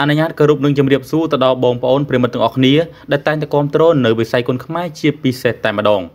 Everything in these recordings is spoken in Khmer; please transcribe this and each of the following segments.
អនុញ្ញាតគោរពនិងជម្រាបសួរទៅដល់បងប្អូនប្រិមិត្តទាំងអស់គ្នាដែលតែងតែគាំទ្រនៅវិស័យគុនខ្មែរជាពិសេសតែម្ដង។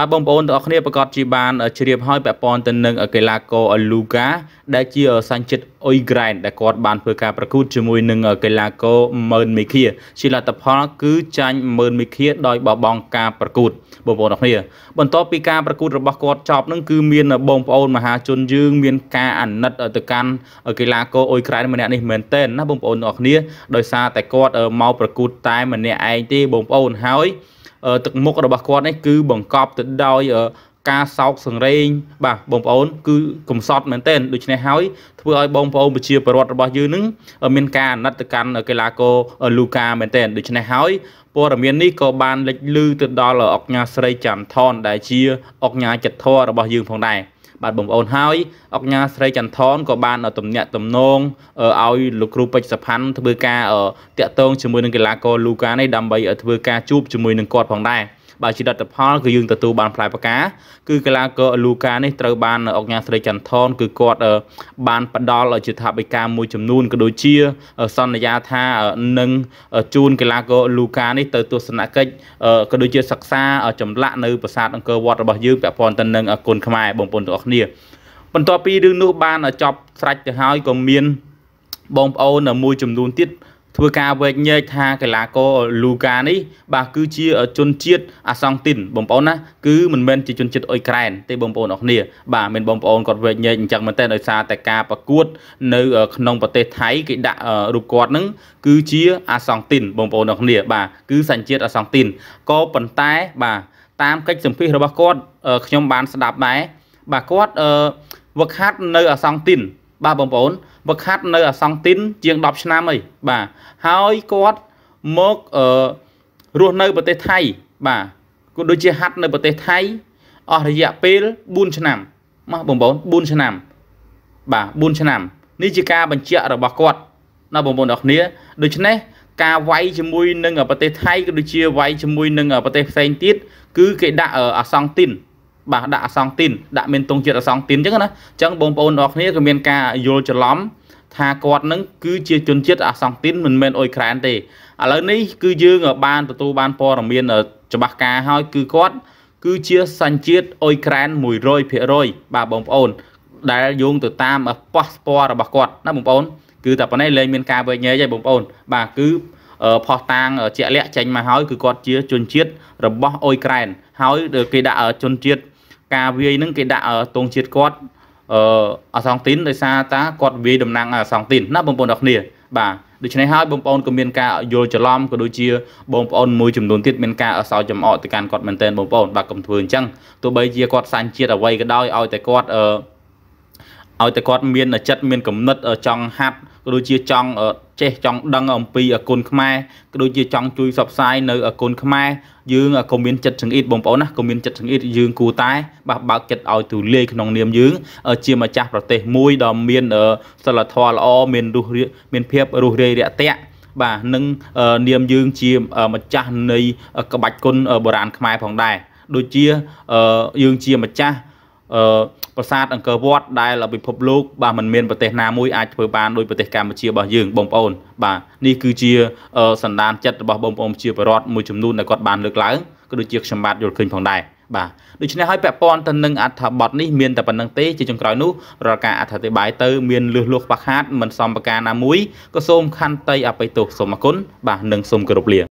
បាទបងប្អូនទាំងអស់គ្នាប្រកាសជាបានជ្រាបហើយពាក់ព័ន្ធទៅនឹងកីឡាករលូកាដែលជាសញ្ជាតិអ៊ុយក្រែនដែលគាត់បានធ្វើការប្រកួតជាមួយនឹងកីឡាករម៉ឺនមីឃាជាលទ្ធផលគឺចាញ់ម៉ឺនមីឃាដោយបបងការប្រកួតបងប្អូនទាំងអស់គ្នាបន្ទាប់ពីការប្រកួតរបស់គាត់ចប់នឹងគឺមានបងប្អូនមហាជនយើងមានការអាណិតទៅកាន់កីឡាករអ៊ុយក្រែនម្នាក់នេះមែនតើណាបងប្អូនទាំងអស់គ្នាដោយសារតែគាត់មកប្រកួតតែម្នាក់ឯងទេបងប្អូនហើយទឹកមុខរបស់គាត់នេះគឺបង្កប់ទៅដោយការសោកសង្រេងបាទបងប្អូនគឺកំសត់មែនទែនដូច្នេះហើយធ្វើឲ្យបងប្អូនប្រជាពលរដ្ឋរបស់យើងនឹងមានការអាណិតទៅកាន់កីឡាករលូកាមែនទែនដូច្នេះហើយព័ត៌មាននេះក៏បានលេចលឺទៅដល់អង្គការស្រីច័ន្ទថនដែលជាអង្គការចិត្តធររបស់យើងផងដែរបាទបងប្អូនហើយអង្គការស្រីចន្ទថនក៏បានទំនាក់ ទំនងឲ្យលោកគ្រូពេជ្រសផាន់ធ្វើការតាក់ទងជាមួយនឹងកីឡាករលូកានេះដើម្បីធ្វើការជួបជាមួយនឹងគាត់ផងដែរបើជាលទ្ធផលគឺយើងទទួលបានផ្លែផ្កាគឺកីឡាករលូកានេះត្រូវបានអង្គការស្រីចន្ទថនគឺគាត់បានផ្ដល់ជាថាបិការមួយចំនួនក៏ដូចជាសន្យាថានឹងជូនកីឡាករលូកានេះទៅទស្សនកិច្ចក៏ដូចជាសិក្សាចម្លាក់នៅប្រាសាទអង្គរវត្តរបស់យើងពាក់ព័ន្ធទៅនឹងគុណខ្មែរបងប្អូនទាំងអស់គ្នាបន្ទាប់ពីរឿងនោះបានចប់ស្រេចទៅហើយក៏មាន បងប្អូនមួយចំនួនទៀតធ្វើការវែកញែកថាកីឡាករលូកានេះបាទគឺជាជនជាតិអាសង់ទីនបងប្អូនណាគឺមិនមែនជាជនជាតិអ៊ុយក្រែនទេបងប្អូនអរគ្នា បាទមានបងប្អូនគាត់វែកញែកអញ្ចឹងមែនតើដោយសារតែការប្រកួត នៅ ក្នុងប្រទេសថៃគេដាក់រូបគាត់នឹងគឺជាអាសង់ទីនបងប្អូនអរគ្នា បាទគឺសញ្ជាតិអាសង់ទីនក៏ប៉ុន្តែ បាទតាមកិច្ចសម្ភាសរបស់គាត់ខ្ញុំបានស្ដាប់ដែរបាទគាត់វឹកហាត់នៅអាសង់ទីនបាទបងប្អូនវឹកហាត់នៅអាសង់ទីន ជាង10ឆ្នាំហើយបាទហើយគាត់មកអឺរស់នៅប្រទេសថៃបាទគាត់ដូចជាហាត់នៅប្រទេសថៃអស់រយៈពេល4ឆ្នាំ មកបងប្អូន4ឆ្នាំបាទ4ឆ្នាំនេះជាការបញ្ជាក់របស់គាត់ណាបងប្អូនអរគ្នាដូច្នេះ ការវាយជាមួយនឹងប្រទេសថៃក៏ដូចជាវាយជាមួយនឹងប្រទេសផ្សេងទៀតគឺគេដាក់អាសង់ទីនបាទដាក់អសង់ទីនដាក់មានទងជាតិអសង់ទីនអញ្ចឹងណាអញ្ចឹងបងប្អូនអ្នកគ្នាក៏មានការយល់ច្រឡំថាគាត់នឹងគឺជាជនជាតិអសង់ទីនមិនមែនអ៊ុយក្រែនទេឥឡូវនេះគឺយើង បានទទួលបានព័ត៌មានច្បាស់ការហើយគឺគាត់គឺជាសញ្ជាតិអ៊ុយក្រែន100%បាទបងប្អូនដែលយោងទៅតាមប៉ាសពតរបស់គាត់ណាបងប្អូនគឺតែប៉ុណ្ណេះលែងមានការវែងញែកហើយបងប្អូនបាទគឺផោះតាងជាក់លាក់ចេញមកហើយគឺគាត់ជាជនជាតិរបស់អ៊ុយក្រែនហើយគេដាក់ជនជាតិការវាយនឹងគេដាក់ទងជាតិគាត់អឺអសង់ទីនដោយសារតាគាត់វាយតំណាងអសង់ទីនណាបងប្អូនទាំងគ្នាបាទដូច្នេះហើយបងប្អូនក៏មានការយល់ច្រឡំក៏ដូចជា បងប្អូនមួយចំនួនទៀតមានការអសោចំអកទៅកាន់គាត់មែនទែនបងប្អូនបាទកុំធ្វើអញ្ចឹងទោះបីជាគាត់សាញ់ជាតិអ្វីក៏ដោយឲ្យតែគាត់អឺឲ្យតែគាត់មានចិត្តមានគំនិតចង់ហាត់ក៏ដូចជាចង់ចេះចង់ដឹង អំពីអគុណខ្មែរក៏ដូចជាចង់ជួយផ្សព្វផ្សាយនៅអគុណខ្មែរយើងក៏មានចិត្តចង្អៀតបងប្អូនណាក៏មានចិត្តចង្អៀតយើងគួរតែបះបើកចិត្តឲ្យទូលាយក្នុងនាមយើងជាម្ចាស់ប្រទេស មួយដ៏មានសិលធម៌ល្អមានរសមានភាពរសរាយរាក់ទាក់បាទនឹងនាមយើងជាម្ចាស់នៃក្បាច់គុណបុរាណខ្មែរផងដែរដូចជាយើងជាម្ចាស់ប្រាសាទអង្គរវត្តដែលពិភពលោកបាទมันមានប្រទេសណាមួយអាចធ្វើបានដោយប្រទេសកម្ពុជារបស់យើងបងប្អូន បាទនេះគឺជាសន្តានចិត្តរបស់បងប្អូនជាបរដ្ឋមួយចំនួនដែលគាត់បានលើកឡើងក៏ដូចជាខ្ញុំបាទយល់ឃើញផងដែរបាទដូច្នេះហើយពាក់ព័ន្ធទៅនឹងអត្ថបទនេះមានតែប៉ុណ្្នឹងទេជាចុងក្រោយនោះរាល់ការអធិប្បាយទៅមានលឺលោះខ្វះខាតមិនសមប្រការណាមួយក៏សូមខន្តីអបិទោសសូមអគុណបាទនិងសូមគោរពលា